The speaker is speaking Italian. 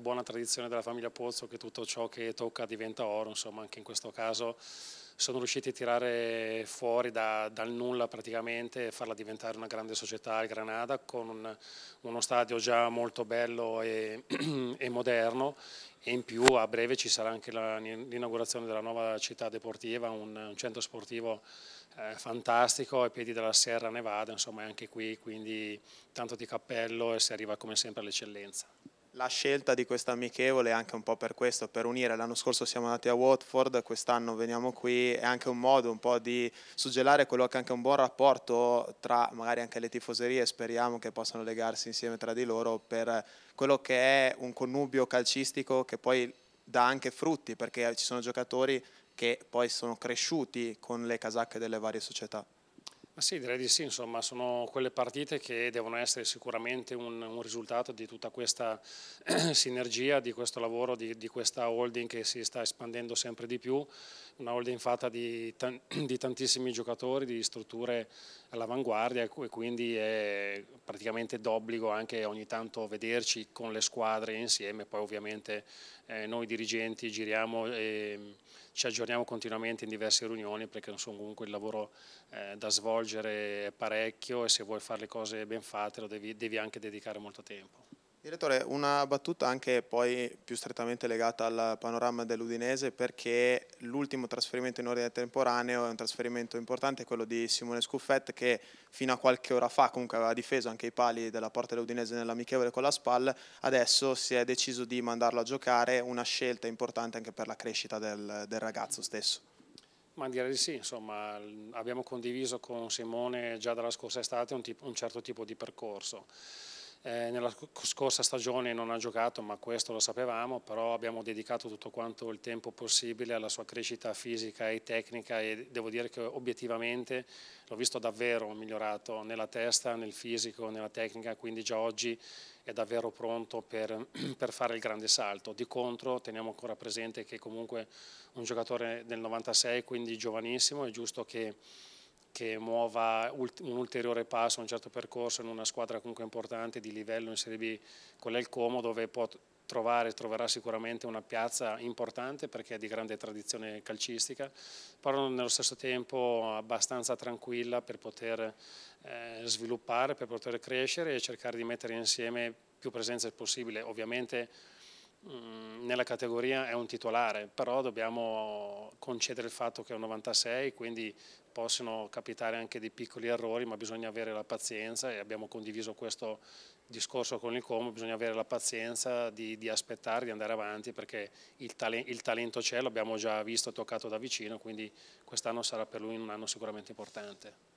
buona tradizione della famiglia Pozzo che tutto ciò che tocca diventa oro, insomma anche in questo caso sono riusciti a tirare fuori da, dal nulla praticamente e farla diventare una grande società il Granada con un, uno stadio già molto bello e, e, moderno e in più a breve ci sarà anche l'inaugurazione della nuova città deportiva, un, un centro sportivo eh, fantastico ai piedi della Sierra Nevada, insomma è anche qui quindi tanto di cappello e si arriva come sempre all'eccellenza. La scelta di questa amichevole è anche un po' per questo, per unire. L'anno scorso siamo andati a Watford, quest'anno veniamo qui, è anche un modo un po' di suggellare quello che è anche un buon rapporto tra magari anche le tifoserie, speriamo che possano legarsi insieme tra di loro per quello che è un connubio calcistico che poi dà anche frutti, perché ci sono giocatori che poi sono cresciuti con le casacche delle varie società. Ma sì, direi di sì, insomma, sono quelle partite che devono essere sicuramente un, un risultato di tutta questa sinergia, di questo lavoro, di, di, questa holding che si sta espandendo sempre di più, una holding fatta di, di tantissimi giocatori, di strutture all'avanguardia e quindi è praticamente d'obbligo anche ogni tanto vederci con le squadre insieme, poi ovviamente eh, noi dirigenti giriamo e mm, ci aggiorniamo continuamente in diverse riunioni perché non sono comunque il lavoro eh, da svolgere parecchio e se vuoi fare le cose ben fatte lo devi, devi anche dedicare molto tempo. Direttore, una battuta anche poi più strettamente legata al panorama dell'Udinese perché l'ultimo trasferimento in ordine temporaneo è un trasferimento importante, quello di Simone Scuffet che fino a qualche ora fa comunque aveva difeso anche i pali della porta dell'Udinese nell'amichevole con la SPAL, adesso si è deciso di mandarlo a giocare, una scelta importante anche per la crescita del, del ragazzo stesso. Ma direi di sì, insomma, abbiamo condiviso con Simone già dalla scorsa estate un, tipo, un certo tipo di percorso eh, nella scorsa stagione non ha giocato, ma questo lo sapevamo, però abbiamo dedicato tutto quanto il tempo possibile alla sua crescita fisica e tecnica e devo dire che obiettivamente l'ho visto davvero migliorato nella testa, nel fisico, nella tecnica, quindi già oggi è davvero pronto per, per fare il grande salto. Di contro teniamo ancora presente che comunque un giocatore del 96, quindi giovanissimo, è giusto che che muova un ulteriore passo, un certo percorso in una squadra comunque importante di livello in Serie B, quella è il Como dove può trovare, troverà sicuramente una piazza importante perché è di grande tradizione calcistica, però nello stesso tempo abbastanza tranquilla per poter eh, sviluppare, per poter crescere e cercare di mettere insieme più presenze possibile. Ovviamente Mm, nella categoria è un titolare, però dobbiamo concedere il fatto che è un 96, quindi possono capitare anche dei piccoli errori, ma bisogna avere la pazienza e abbiamo condiviso questo discorso con il Como, bisogna avere la pazienza di, di aspettare, di andare avanti perché il, tale, il talento c'è, l'abbiamo già visto, toccato da vicino, quindi quest'anno sarà per lui un anno sicuramente importante.